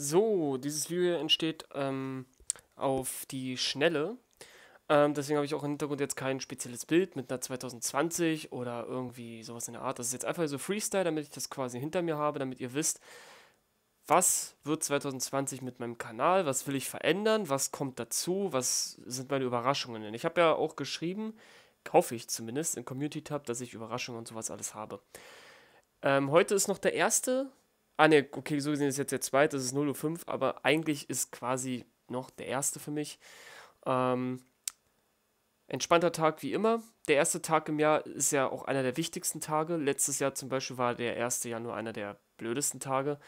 So, dieses Video entsteht ähm, auf die Schnelle. Ähm, deswegen habe ich auch im Hintergrund jetzt kein spezielles Bild mit einer 2020 oder irgendwie sowas in der Art. Das ist jetzt einfach so Freestyle, damit ich das quasi hinter mir habe, damit ihr wisst, was wird 2020 mit meinem Kanal, was will ich verändern, was kommt dazu, was sind meine Überraschungen. Denn ich habe ja auch geschrieben, hoffe ich zumindest, im Community-Tab, dass ich Überraschungen und sowas alles habe. Ähm, heute ist noch der erste Ah ne, okay, so gesehen ist jetzt der zweite, das ist 0.05 Uhr, aber eigentlich ist quasi noch der erste für mich. Ähm, entspannter Tag wie immer. Der erste Tag im Jahr ist ja auch einer der wichtigsten Tage. Letztes Jahr zum Beispiel war der erste Januar einer der blödesten Tage.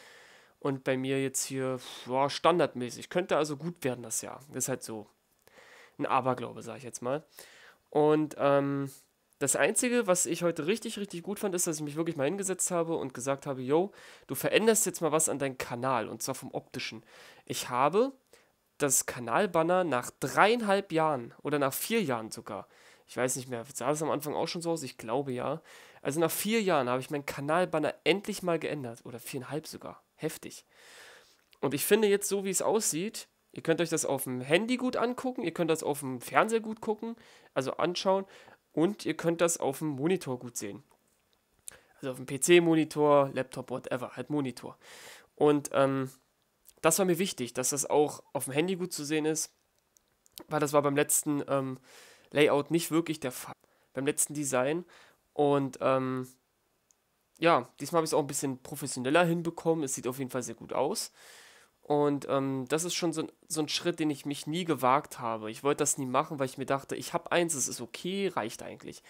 Und bei mir jetzt hier, boah, standardmäßig. Könnte also gut werden das Jahr. Das ist halt so ein Aberglaube, sage ich jetzt mal. Und ähm, das Einzige, was ich heute richtig, richtig gut fand, ist, dass ich mich wirklich mal hingesetzt habe und gesagt habe, yo, du veränderst jetzt mal was an deinem Kanal und zwar vom optischen. Ich habe das Kanalbanner nach dreieinhalb Jahren oder nach vier Jahren sogar, ich weiß nicht mehr, sah es am Anfang auch schon so aus? Ich glaube ja. Also nach vier Jahren habe ich meinen Kanalbanner endlich mal geändert oder viereinhalb sogar. Heftig. Und ich finde jetzt so, wie es aussieht, Ihr könnt euch das auf dem Handy gut angucken, ihr könnt das auf dem Fernseher gut gucken, also anschauen und ihr könnt das auf dem Monitor gut sehen. Also auf dem PC-Monitor, Laptop, whatever, halt Monitor. Und ähm, das war mir wichtig, dass das auch auf dem Handy gut zu sehen ist, weil das war beim letzten ähm, Layout nicht wirklich der Fall, beim letzten Design. Und ähm, ja, diesmal habe ich es auch ein bisschen professioneller hinbekommen. Es sieht auf jeden Fall sehr gut aus. Und ähm, das ist schon so, so, ein Schritt, den ich mich nie gewagt habe. Ich wollte das nie machen, weil ich mir dachte, ich habe eins, es ist okay, reicht eigentlich.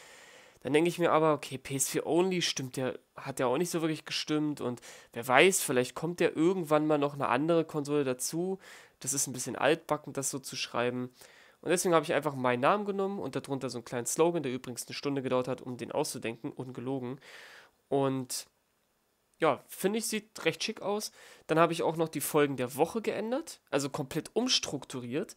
Dann denke ich mir aber, okay, PS4 Only stimmt der, hat ja auch nicht so wirklich gestimmt und wer weiß, vielleicht kommt ja irgendwann mal noch eine andere Konsole dazu. Das ist ein bisschen altbacken, das so zu schreiben. Und deswegen habe ich einfach meinen Namen genommen und darunter so einen kleinen Slogan, der übrigens eine Stunde gedauert hat, um den auszudenken, ungelogen. Und ja, finde ich, sieht recht schick aus. Dann habe ich auch noch die Folgen der Woche geändert, also komplett umstrukturiert.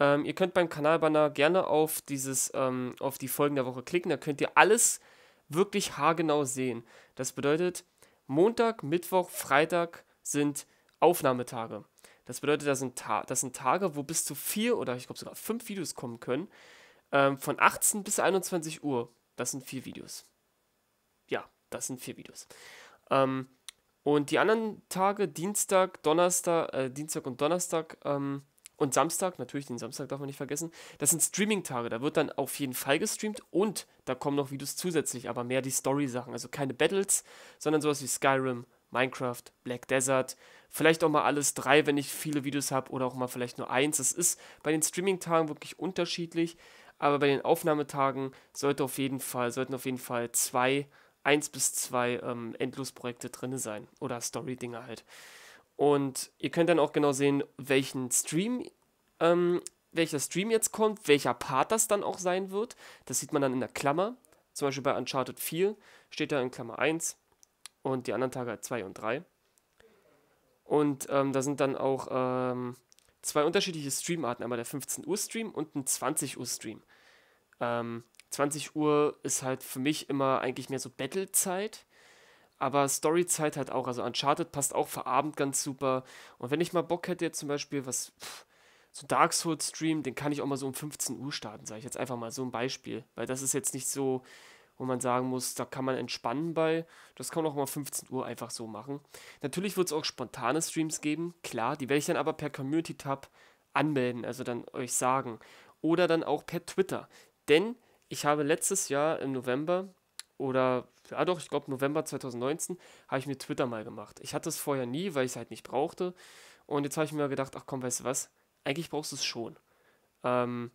Ähm, ihr könnt beim Kanalbanner gerne auf dieses, ähm, auf die Folgen der Woche klicken, da könnt ihr alles wirklich haargenau sehen. Das bedeutet, Montag, Mittwoch, Freitag sind Aufnahmetage. Das bedeutet, das sind, Ta das sind Tage, wo bis zu vier oder ich glaube sogar fünf Videos kommen können. Ähm, von 18 bis 21 Uhr. Das sind vier Videos. Ja, das sind vier Videos. Ähm, und die anderen Tage, Dienstag, Donnerstag, äh, Dienstag und Donnerstag ähm, und Samstag, natürlich den Samstag darf man nicht vergessen, das sind Streaming-Tage. Da wird dann auf jeden Fall gestreamt und da kommen noch Videos zusätzlich, aber mehr die Story-Sachen. Also keine Battles, sondern sowas wie Skyrim, Minecraft, Black Desert, vielleicht auch mal alles drei, wenn ich viele Videos habe oder auch mal vielleicht nur eins. Das ist bei den Streaming-Tagen wirklich unterschiedlich, aber bei den Aufnahmetagen sollte auf jeden Fall, sollten auf jeden Fall zwei eins bis zwei ähm, Endlosprojekte drin sein oder Story-Dinge halt. Und ihr könnt dann auch genau sehen, welchen Stream, ähm, welcher Stream jetzt kommt, welcher Part das dann auch sein wird. Das sieht man dann in der Klammer. Zum Beispiel bei Uncharted 4 steht da in Klammer 1 und die anderen Tage 2 und 3. Und ähm, da sind dann auch ähm, zwei unterschiedliche Streamarten, einmal der 15 Uhr Stream und ein 20 Uhr Stream. Ähm, 20 Uhr ist halt für mich immer eigentlich mehr so Battle-Zeit. Aber Story-Zeit halt auch. Also Uncharted passt auch für Abend ganz super. Und wenn ich mal Bock hätte, jetzt zum Beispiel was, pff, so Dark Souls-Stream, den kann ich auch mal so um 15 Uhr starten, sage ich jetzt einfach mal so ein Beispiel. Weil das ist jetzt nicht so, wo man sagen muss, da kann man entspannen bei. Das kann man auch mal 15 Uhr einfach so machen. Natürlich wird es auch spontane Streams geben, klar, die werde ich dann aber per Community-Tab anmelden, also dann euch sagen. Oder dann auch per Twitter. Denn ich habe letztes Jahr im November oder, ja doch, ich glaube November 2019, habe ich mir Twitter mal gemacht. Ich hatte es vorher nie, weil ich es halt nicht brauchte. Und jetzt habe ich mir gedacht, ach komm, weißt du was, eigentlich brauchst du es schon. Ähm,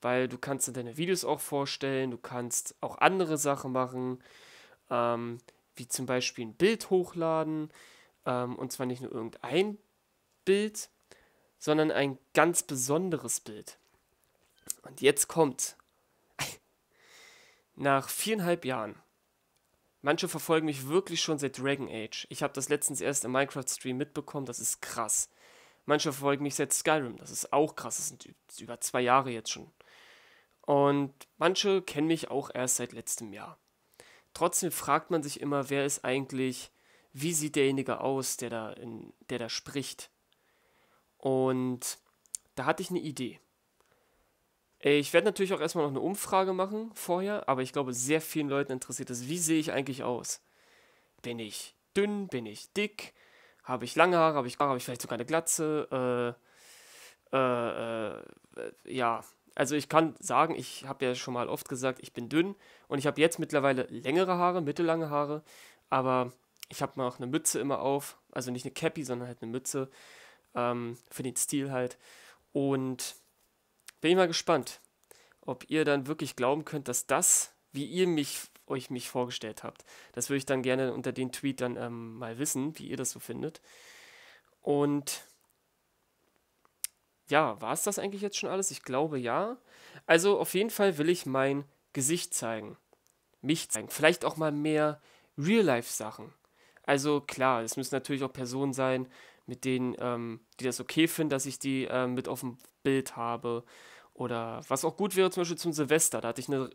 weil du kannst deine Videos auch vorstellen, du kannst auch andere Sachen machen, ähm, wie zum Beispiel ein Bild hochladen. Ähm, und zwar nicht nur irgendein Bild, sondern ein ganz besonderes Bild. Und jetzt kommt, nach viereinhalb Jahren. Manche verfolgen mich wirklich schon seit Dragon Age. Ich habe das letztens erst im Minecraft-Stream mitbekommen, das ist krass. Manche verfolgen mich seit Skyrim, das ist auch krass, das sind über zwei Jahre jetzt schon. Und manche kennen mich auch erst seit letztem Jahr. Trotzdem fragt man sich immer, wer ist eigentlich, wie sieht derjenige aus, der da, in, der da spricht. Und da hatte ich eine Idee. Äh, ich werde natürlich auch erstmal noch eine Umfrage machen vorher, aber ich glaube, sehr vielen Leuten interessiert es, wie sehe ich eigentlich aus? Bin ich dünn? Bin ich dick? Habe ich lange Haare? Habe ich, hab ich vielleicht sogar eine Glatze? Äh, äh, äh, ja, also ich kann sagen, ich habe ja schon mal oft gesagt, ich bin dünn und ich habe jetzt mittlerweile längere Haare, mittellange Haare, aber ich habe mir auch eine Mütze immer auf, also nicht eine Cappy, sondern halt eine Mütze ähm, für den Stil halt. Und bin ich mal gespannt, ob ihr dann wirklich glauben könnt, dass das, wie ihr mich, euch mich vorgestellt habt, das würde ich dann gerne unter den Tweet dann ähm, mal wissen, wie ihr das so findet. Und ja, war es das eigentlich jetzt schon alles? Ich glaube ja. Also auf jeden Fall will ich mein Gesicht zeigen. Mich zeigen. Vielleicht auch mal mehr Real-Life-Sachen. Also klar, es müssen natürlich auch Personen sein, mit denen, ähm, die das okay finden, dass ich die ähm, mit auf dem Bild habe. Oder was auch gut wäre, zum Beispiel zum Silvester, da hatte ich eine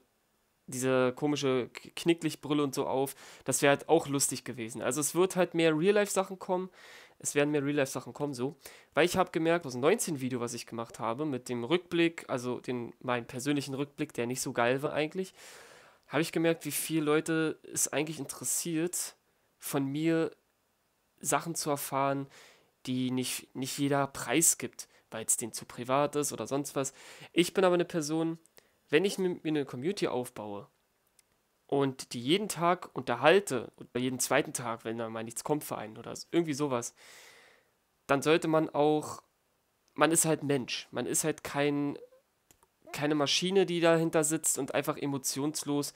diese komische Knicklichtbrille und so auf. Das wäre halt auch lustig gewesen. Also es wird halt mehr Real-Life-Sachen kommen. Es werden mehr Real-Life-Sachen kommen, so. Weil ich habe gemerkt, aus dem 19-Video, was ich gemacht habe, mit dem Rückblick, also den, meinen persönlichen Rückblick, der nicht so geil war eigentlich, habe ich gemerkt, wie viele Leute es eigentlich interessiert, von mir Sachen zu erfahren, die nicht, nicht jeder preisgibt, weil es denen zu privat ist oder sonst was. Ich bin aber eine Person, wenn ich mir eine Community aufbaue und die jeden Tag unterhalte, oder jeden zweiten Tag, wenn da mal nichts kommt für einen oder irgendwie sowas, dann sollte man auch, man ist halt Mensch, man ist halt kein, keine Maschine, die dahinter sitzt und einfach emotionslos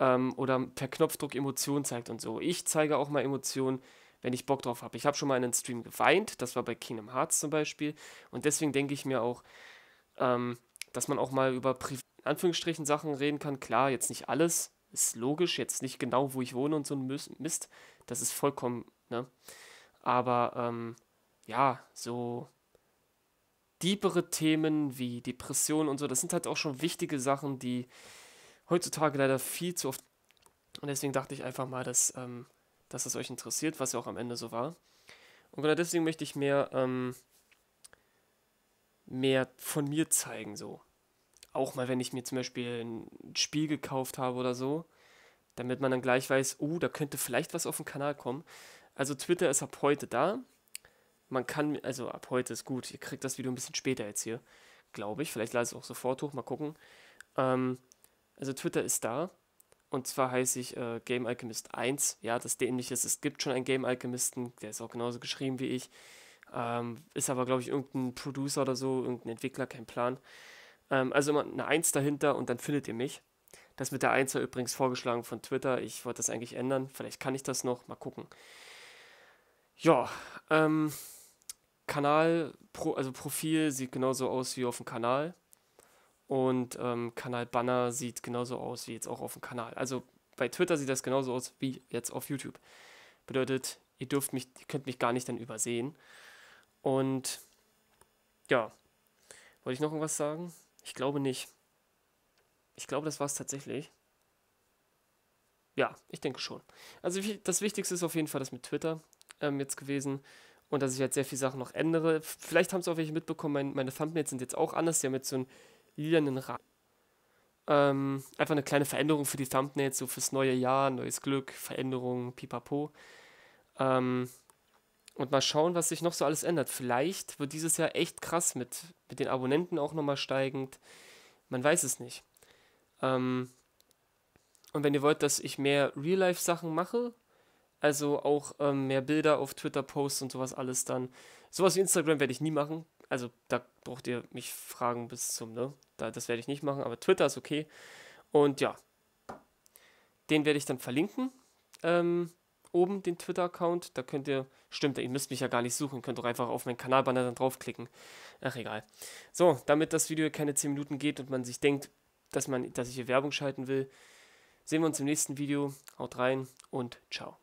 ähm, oder per Knopfdruck Emotionen zeigt und so. Ich zeige auch mal Emotionen, wenn ich Bock drauf habe. Ich habe schon mal in einem Stream geweint, das war bei Kingdom Hearts zum Beispiel. Und deswegen denke ich mir auch, ähm, dass man auch mal über in Anführungsstrichen Sachen reden kann. Klar, jetzt nicht alles, ist logisch, jetzt nicht genau, wo ich wohne und so ein Mist. Das ist vollkommen, ne? Aber ähm, ja, so diebere Themen wie Depressionen und so, das sind halt auch schon wichtige Sachen, die heutzutage leider viel zu oft. Und deswegen dachte ich einfach mal, dass. ähm, dass es euch interessiert, was ja auch am Ende so war. Und genau deswegen möchte ich mehr, ähm, mehr von mir zeigen, so. Auch mal, wenn ich mir zum Beispiel ein Spiel gekauft habe oder so, damit man dann gleich weiß, oh, da könnte vielleicht was auf den Kanal kommen. Also Twitter ist ab heute da. Man kann, also ab heute ist gut, ihr kriegt das Video ein bisschen später jetzt hier, glaube ich. Vielleicht lade ich es auch sofort hoch, mal gucken. Ähm, also Twitter ist da. Und zwar heiße ich äh, Game Alchemist 1. Ja, das dämliche ist, es gibt schon einen Game Alchemisten, der ist auch genauso geschrieben wie ich. Ähm, ist aber, glaube ich, irgendein Producer oder so, irgendein Entwickler, kein Plan. Ähm, also immer eine 1 dahinter und dann findet ihr mich. Das mit der 1 war übrigens vorgeschlagen von Twitter. Ich wollte das eigentlich ändern. Vielleicht kann ich das noch. Mal gucken. Ja, ähm, Kanal, Pro, also Profil sieht genauso aus wie auf dem Kanal. Und ähm, Kanal Banner sieht genauso aus wie jetzt auch auf dem Kanal. Also bei Twitter sieht das genauso aus wie jetzt auf YouTube. Bedeutet, ihr dürft mich, ihr könnt mich gar nicht dann übersehen. Und ja, wollte ich noch irgendwas sagen? Ich glaube nicht. Ich glaube, das war es tatsächlich. Ja, ich denke schon. Also das Wichtigste ist auf jeden Fall das mit Twitter ähm, jetzt gewesen und dass ich jetzt halt sehr viele Sachen noch ändere. Vielleicht haben es auch welche mitbekommen, mein, meine Thumbnails sind jetzt auch anders. Die haben jetzt so ein lilanen Rahmen. Ähm, einfach eine kleine Veränderung für die Thumbnails, so fürs neue Jahr, neues Glück, Veränderung, pipapo. Ähm, und mal schauen, was sich noch so alles ändert. Vielleicht wird dieses Jahr echt krass mit, mit den Abonnenten auch nochmal steigend. Man weiß es nicht. Ähm, und wenn ihr wollt, dass ich mehr Real-Life-Sachen mache, also auch ähm, mehr Bilder auf Twitter posts und sowas alles dann. Sowas wie Instagram werde ich nie machen. Also da braucht ihr mich fragen bis zum, ne? Da, das werde ich nicht machen, aber Twitter ist okay. Und ja, den werde ich dann verlinken. Ähm, oben den Twitter-Account. Da könnt ihr, stimmt, ihr müsst mich ja gar nicht suchen, könnt doch einfach auf meinen Kanalbanner dann draufklicken. Ach, egal. So, damit das Video keine 10 Minuten geht und man sich denkt, dass, man, dass ich hier Werbung schalten will, sehen wir uns im nächsten Video. Haut rein und ciao.